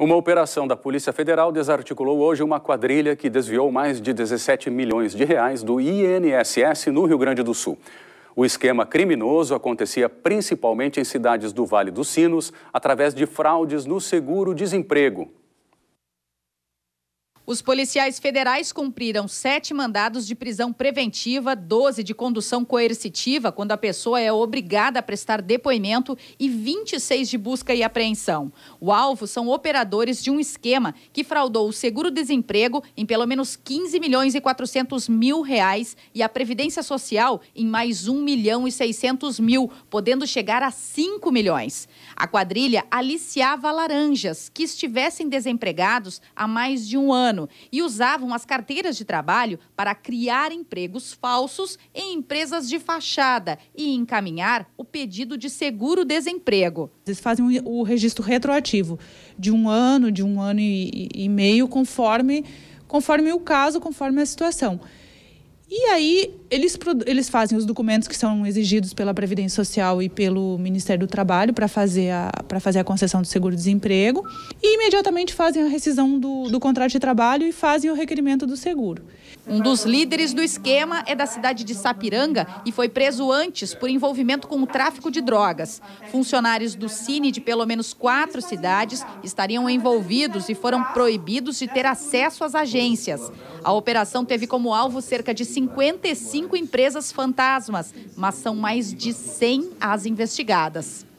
Uma operação da Polícia Federal desarticulou hoje uma quadrilha que desviou mais de 17 milhões de reais do INSS no Rio Grande do Sul. O esquema criminoso acontecia principalmente em cidades do Vale dos Sinos, através de fraudes no seguro-desemprego. Os policiais federais cumpriram sete mandados de prisão preventiva, 12 de condução coercitiva, quando a pessoa é obrigada a prestar depoimento, e 26 de busca e apreensão. O alvo são operadores de um esquema que fraudou o seguro-desemprego em pelo menos 15 milhões e 400 mil reais e a Previdência Social em mais 1 milhão e 600 mil, podendo chegar a 5 milhões. A quadrilha aliciava laranjas que estivessem desempregados há mais de um ano ano e usavam as carteiras de trabalho para criar empregos falsos em empresas de fachada e encaminhar o pedido de seguro-desemprego. Eles fazem o registro retroativo de um ano, de um ano e, e meio, conforme, conforme o caso, conforme a situação. E aí eles, eles fazem os documentos que são exigidos pela Previdência Social e pelo Ministério do Trabalho para fazer, a, fazer a concessão do seguro-desemprego e imediatamente fazem a rescisão do, do contrato de trabalho e fazem o requerimento do seguro. Um dos líderes do esquema é da cidade de Sapiranga e foi preso antes por envolvimento com o tráfico de drogas. Funcionários do Cine de pelo menos quatro cidades estariam envolvidos e foram proibidos de ter acesso às agências. A operação teve como alvo cerca de 50 55 empresas fantasmas, mas são mais de 100 as investigadas.